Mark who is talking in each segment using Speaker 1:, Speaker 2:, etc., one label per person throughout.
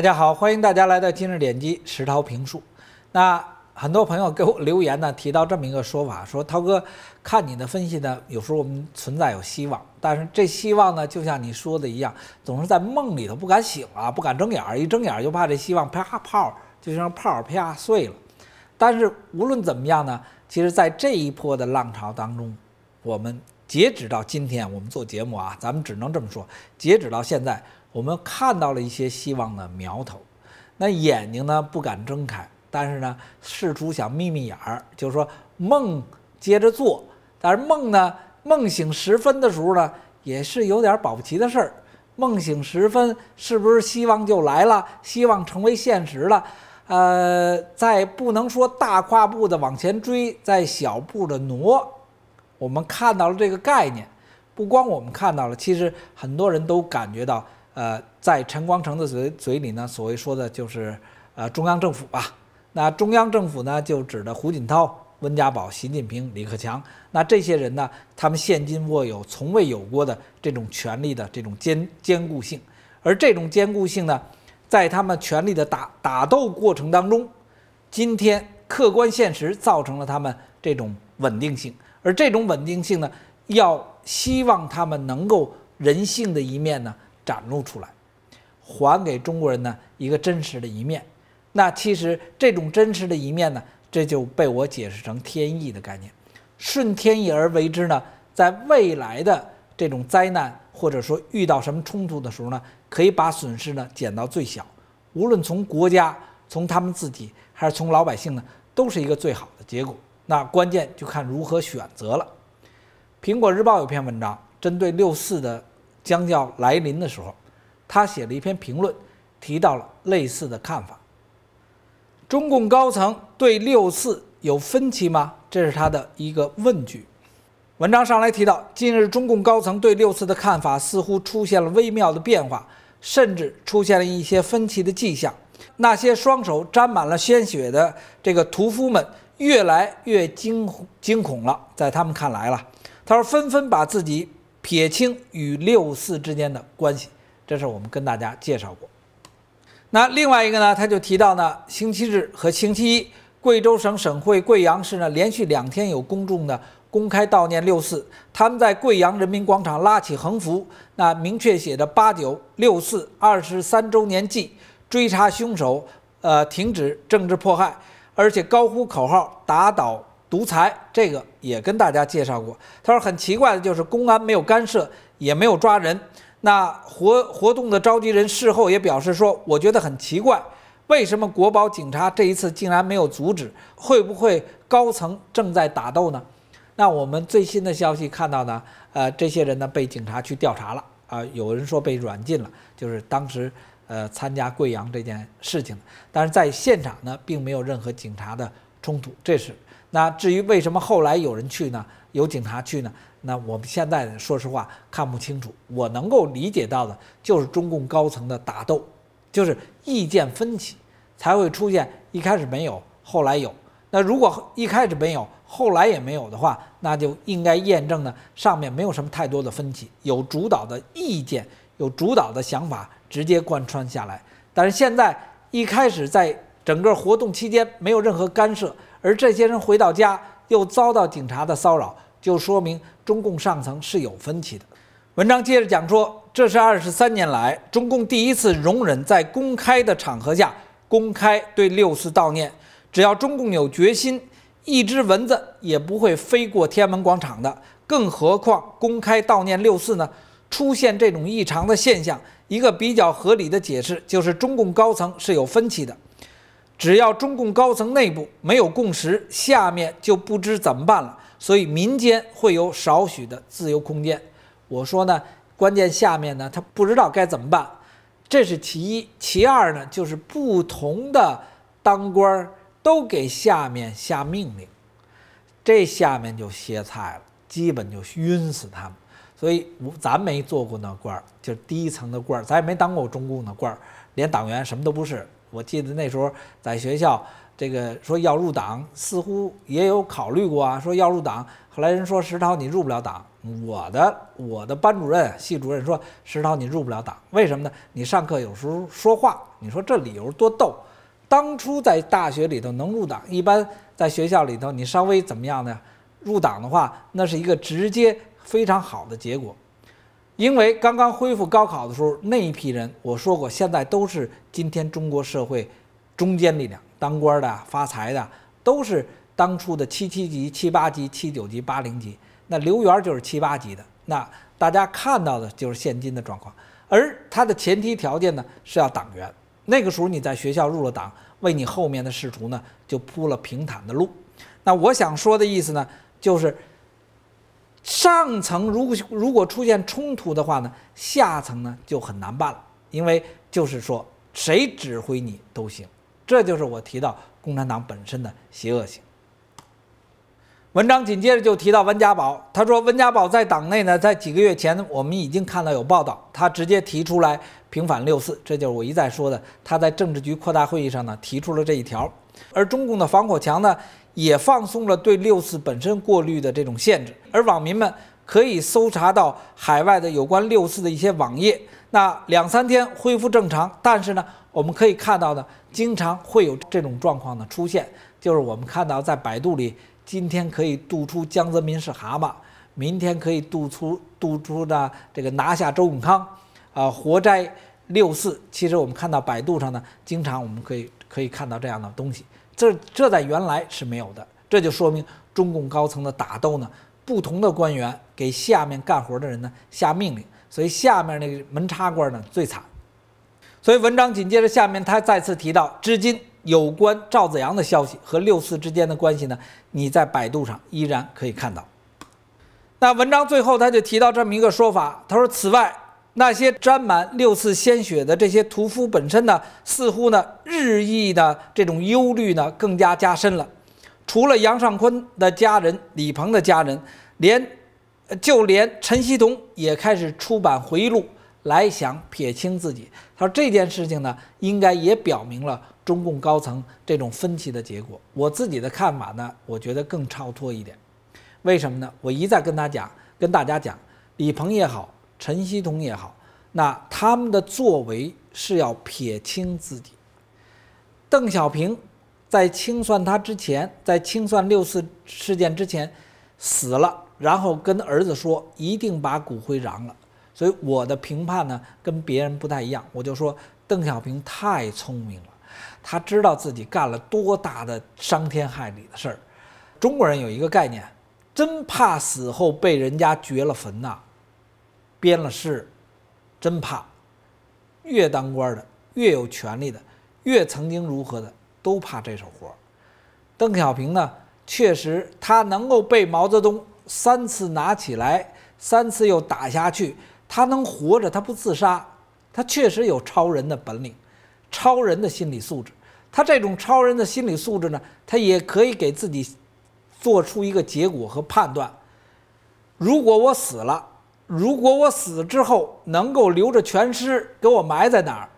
Speaker 1: 大家好，欢迎大家来到今日点击石涛评述。那很多朋友给我留言呢，提到这么一个说法，说涛哥看你的分析呢，有时候我们存在有希望，但是这希望呢，就像你说的一样，总是在梦里头不敢醒啊，不敢睁眼儿，一睁眼儿就怕这希望啪泡，就像泡儿啪碎了。但是无论怎么样呢，其实，在这一波的浪潮当中，我们截止到今天，我们做节目啊，咱们只能这么说，截止到现在。我们看到了一些希望的苗头，那眼睛呢不敢睁开，但是呢试图想眯眯眼儿，就是说梦接着做。但是梦呢，梦醒时分的时候呢，也是有点保不齐的事儿。梦醒时分是不是希望就来了？希望成为现实了？呃，在不能说大跨步的往前追，在小步的挪。我们看到了这个概念，不光我们看到了，其实很多人都感觉到。呃，在陈光诚的嘴嘴里呢，所谓说的就是，呃，中央政府吧。那中央政府呢，就指的胡锦涛、温家宝、习近平、李克强。那这些人呢，他们现今握有从未有过的这种权力的这种坚坚固性。而这种坚固性呢，在他们权力的打打斗过程当中，今天客观现实造成了他们这种稳定性。而这种稳定性呢，要希望他们能够人性的一面呢。展露出来，还给中国人呢一个真实的一面。那其实这种真实的一面呢，这就被我解释成天意的概念，顺天意而为之呢，在未来的这种灾难或者说遇到什么冲突的时候呢，可以把损失呢减到最小。无论从国家、从他们自己还是从老百姓呢，都是一个最好的结果。那关键就看如何选择了。苹果日报有篇文章针对六四的。将要来临的时候，他写了一篇评论，提到了类似的看法。中共高层对六四有分歧吗？这是他的一个问句。文章上来提到，近日中共高层对六四的看法似乎出现了微妙的变化，甚至出现了一些分歧的迹象。那些双手沾满了鲜血的这个屠夫们越来越惊惊恐了，在他们看来了，他说纷纷把自己。撇清与六四之间的关系，这是我们跟大家介绍过。那另外一个呢，他就提到呢，星期日和星期一，贵州省省会贵阳市呢，连续两天有公众呢公开悼念六四，他们在贵阳人民广场拉起横幅，那明确写着“八九六四二十三周年祭，追查凶手，呃，停止政治迫害”，而且高呼口号，打倒。独裁，这个也跟大家介绍过。他说很奇怪的就是公安没有干涉，也没有抓人。那活活动的召集人事后也表示说，我觉得很奇怪，为什么国保警察这一次竟然没有阻止？会不会高层正在打斗呢？那我们最新的消息看到呢，呃，这些人呢被警察去调查了啊，有人说被软禁了，就是当时呃参加贵阳这件事情，但是在现场呢并没有任何警察的冲突，这是。那至于为什么后来有人去呢？有警察去呢？那我们现在说实话看不清楚。我能够理解到的，就是中共高层的打斗，就是意见分歧才会出现。一开始没有，后来有。那如果一开始没有，后来也没有的话，那就应该验证呢上面没有什么太多的分歧，有主导的意见，有主导的想法直接贯穿下来。但是现在一开始在整个活动期间没有任何干涉。而这些人回到家又遭到警察的骚扰，就说明中共上层是有分歧的。文章接着讲说，这是二十三年来中共第一次容忍在公开的场合下公开对六四悼念。只要中共有决心，一只蚊子也不会飞过天安门广场的，更何况公开悼念六四呢？出现这种异常的现象，一个比较合理的解释就是中共高层是有分歧的。只要中共高层内部没有共识，下面就不知怎么办了。所以民间会有少许的自由空间。我说呢，关键下面呢，他不知道该怎么办，这是其一。其二呢，就是不同的当官儿都给下面下命令，这下面就歇菜了，基本就晕死他们。所以咱没做过那官儿，就是第一层的官儿，咱也没当过中共的官儿，连党员什么都不是。我记得那时候在学校，这个说要入党，似乎也有考虑过啊。说要入党，后来人说石涛你入不了党。我的我的班主任系主任说石涛你入不了党，为什么呢？你上课有时候说话。你说这理由多逗。当初在大学里头能入党，一般在学校里头你稍微怎么样呢？入党的话，那是一个直接非常好的结果。因为刚刚恢复高考的时候，那一批人，我说过，现在都是今天中国社会中坚力量，当官的、发财的，都是当初的七七级、七八级、七九级、八零级。那刘源就是七八级的。那大家看到的就是现今的状况，而他的前提条件呢，是要党员。那个时候你在学校入了党，为你后面的仕途呢就铺了平坦的路。那我想说的意思呢，就是。上层如果如果出现冲突的话呢，下层呢就很难办了，因为就是说谁指挥你都行，这就是我提到共产党本身的邪恶性。文章紧接着就提到温家宝，他说温家宝在党内呢，在几个月前我们已经看到有报道，他直接提出来平反六四，这就是我一再说的，他在政治局扩大会议上呢提出了这一条，而中共的防火墙呢？也放松了对六四本身过滤的这种限制，而网民们可以搜查到海外的有关六四的一些网页。那两三天恢复正常，但是呢，我们可以看到呢，经常会有这种状况的出现，就是我们看到在百度里，今天可以渡出江泽民是蛤蟆，明天可以渡出渡出呢这个拿下周永康，啊活摘六四。其实我们看到百度上呢，经常我们可以可以看到这样的东西。这这在原来是没有的，这就说明中共高层的打斗呢，不同的官员给下面干活的人呢下命令，所以下面那个门插官呢最惨。所以文章紧接着下面他再次提到，至今有关赵子阳的消息和六四之间的关系呢，你在百度上依然可以看到。那文章最后他就提到这么一个说法，他说此外。那些沾满六次鲜血的这些屠夫本身呢，似乎呢日益的这种忧虑呢更加加深了。除了杨尚昆的家人、李鹏的家人，连就连陈希同也开始出版回忆录来想撇清自己。他说这件事情呢，应该也表明了中共高层这种分歧的结果。我自己的看法呢，我觉得更超脱一点。为什么呢？我一再跟他讲，跟大家讲，李鹏也好。陈希同也好，那他们的作为是要撇清自己。邓小平在清算他之前，在清算六四事件之前死了，然后跟儿子说：“一定把骨灰扬了。”所以我的评判呢，跟别人不太一样。我就说邓小平太聪明了，他知道自己干了多大的伤天害理的事儿。中国人有一个概念，真怕死后被人家掘了坟呐。编了是，真怕，越当官的，越有权力的，越曾经如何的，都怕这手活。邓小平呢，确实他能够被毛泽东三次拿起来，三次又打下去，他能活着，他不自杀，他确实有超人的本领，超人的心理素质。他这种超人的心理素质呢，他也可以给自己做出一个结果和判断。如果我死了。如果我死之后能够留着全尸，给我埋在哪儿？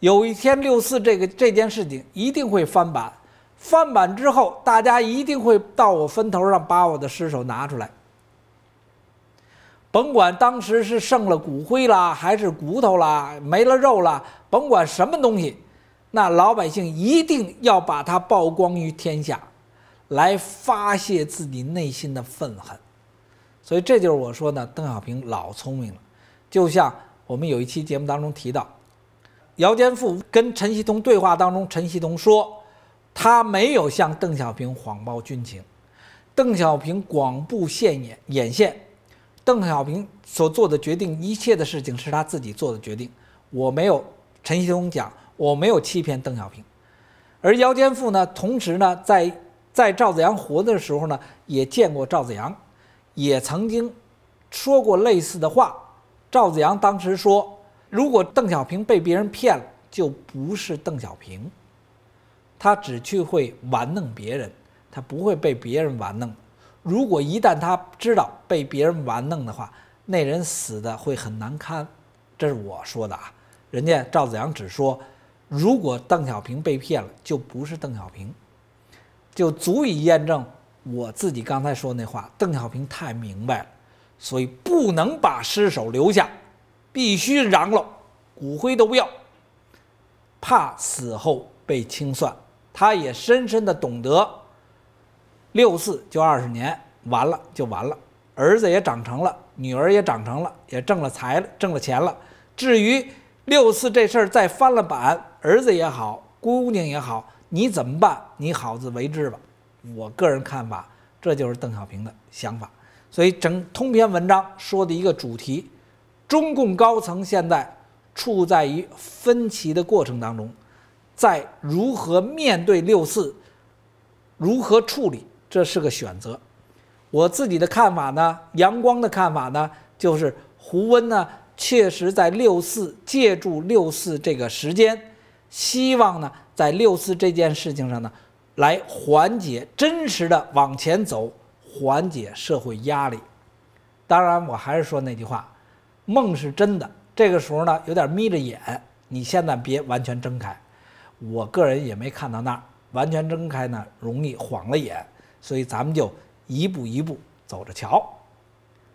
Speaker 1: 有一天六四这个这件事情一定会翻版，翻版之后大家一定会到我坟头上把我的尸首拿出来。甭管当时是剩了骨灰啦，还是骨头啦，没了肉啦，甭管什么东西，那老百姓一定要把它曝光于天下，来发泄自己内心的愤恨。所以这就是我说呢，邓小平老聪明了。就像我们有一期节目当中提到，姚坚富跟陈锡同对话当中，陈锡同说他没有向邓小平谎报军情，邓小平广布线眼眼线，邓小平所做的决定一切的事情是他自己做的决定，我没有。陈锡同讲我没有欺骗邓小平，而姚坚富呢，同时呢，在在赵子阳活的时候呢，也见过赵子阳。也曾经说过类似的话。赵子阳当时说：“如果邓小平被别人骗了，就不是邓小平。他只去会玩弄别人，他不会被别人玩弄。如果一旦他知道被别人玩弄的话，那人死的会很难堪。”这是我说的啊。人家赵子阳只说：“如果邓小平被骗了，就不是邓小平。”就足以验证。我自己刚才说那话，邓小平太明白了，所以不能把尸首留下，必须嚷了，骨灰都不要，怕死后被清算。他也深深的懂得，六四就二十年，完了就完了，儿子也长成了，女儿也长成了，也挣了财了，挣了钱了。至于六四这事儿再翻了板，儿子也好，姑娘也好，你怎么办？你好自为之吧。我个人看法，这就是邓小平的想法。所以，整通篇文章说的一个主题，中共高层现在处在于分歧的过程当中，在如何面对六四，如何处理，这是个选择。我自己的看法呢，阳光的看法呢，就是胡温呢，确实在六四，借助六四这个时间，希望呢，在六四这件事情上呢。来缓解真实的往前走，缓解社会压力。当然，我还是说那句话，梦是真的。这个时候呢，有点眯着眼，你现在别完全睁开。我个人也没看到那儿完全睁开呢，容易晃了眼。所以咱们就一步一步走着瞧。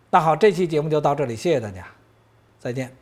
Speaker 1: 那好，这期节目就到这里，谢谢大家，再见。